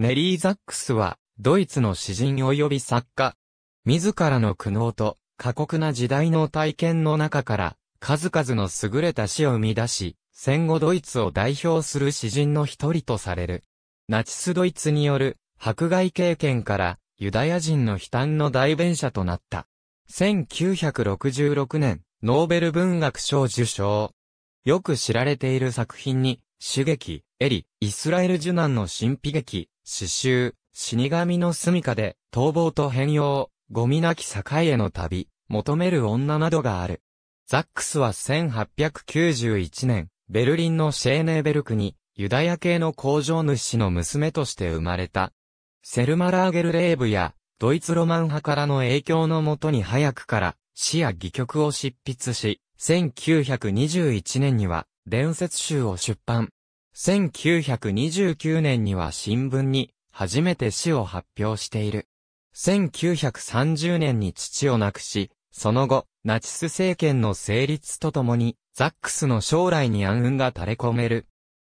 ネリー・ザックスは、ドイツの詩人及び作家。自らの苦悩と、過酷な時代の体験の中から、数々の優れた詩を生み出し、戦後ドイツを代表する詩人の一人とされる。ナチスドイツによる迫害経験からユダヤ人の悲嘆の代弁者となった。1966年、ノーベル文学賞受賞。よく知られている作品に主劇、エリ、イスラエル受難の神秘劇、死臭、死神の住処で、逃亡と変容、ゴミなき境への旅、求める女などがある。ザックスは1891年、ベルリンのシェーネーベルクに、ユダヤ系の工場主の娘として生まれた。セルマ・ラーゲルレーブや、ドイツロマン派からの影響のもとに早くから、詩や戯曲を執筆し、1921年には、伝説集を出版。1929年には新聞に初めて死を発表している。1930年に父を亡くし、その後、ナチス政権の成立とともに、ザックスの将来に暗雲が垂れ込める。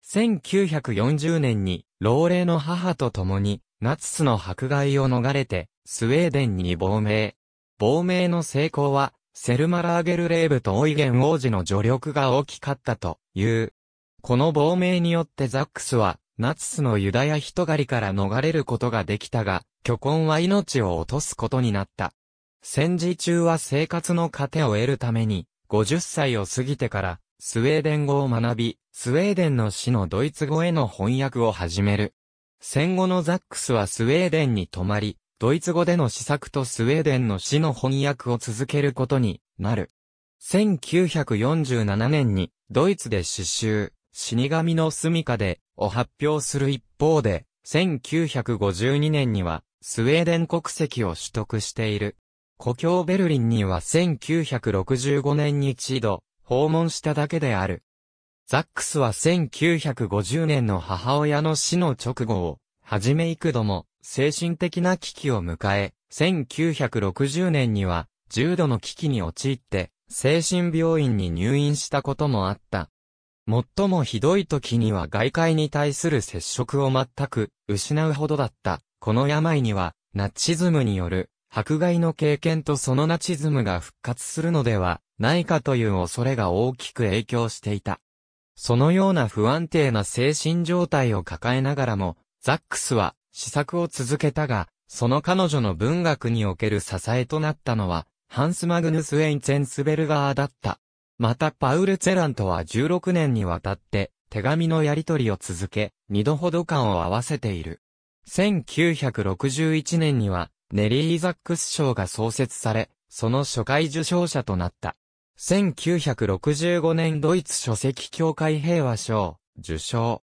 1940年に、老齢の母と共に、ナチスの迫害を逃れて、スウェーデンに亡命。亡命の成功は、セルマラーゲルレーブとオイゲン王子の助力が大きかったという。この亡命によってザックスは、ナツスのユダヤ人狩りから逃れることができたが、巨根は命を落とすことになった。戦時中は生活の糧を得るために、50歳を過ぎてから、スウェーデン語を学び、スウェーデンの死のドイツ語への翻訳を始める。戦後のザックスはスウェーデンに泊まり、ドイツ語での試作とスウェーデンの詩の翻訳を続けることになる。1947年にドイツで詩集、死神の住処でを発表する一方で、1952年にはスウェーデン国籍を取得している。故郷ベルリンには1965年に一度訪問しただけである。ザックスは1950年の母親の死の直後を、はじめ幾度も精神的な危機を迎え、1960年には重度の危機に陥って精神病院に入院したこともあった。最もひどい時には外界に対する接触を全く失うほどだった。この病にはナチズムによる迫害の経験とそのナチズムが復活するのではないかという恐れが大きく影響していた。そのような不安定な精神状態を抱えながらも、ザックスは試作を続けたが、その彼女の文学における支えとなったのは、ハンス・マグヌス・ェインツェンスベルガーだった。またパウル・チェランとは16年にわたって手紙のやり取りを続け、二度ほど感を合わせている。1961年にはネリー・イザックス賞が創設され、その初回受賞者となった。1965年ドイツ書籍協会平和賞受賞。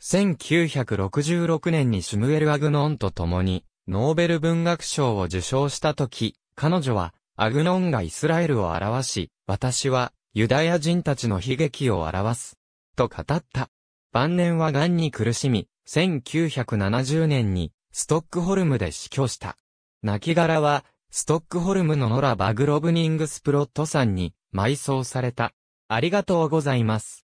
1966年にシュムエル・アグノンと共に、ノーベル文学賞を受賞した時、彼女は、アグノンがイスラエルを表し、私は、ユダヤ人たちの悲劇を表す。と語った。晩年は癌に苦しみ、1970年に、ストックホルムで死去した。亡骸は、ストックホルムのノラ・バグロブニングスプロットさんに埋葬された。ありがとうございます。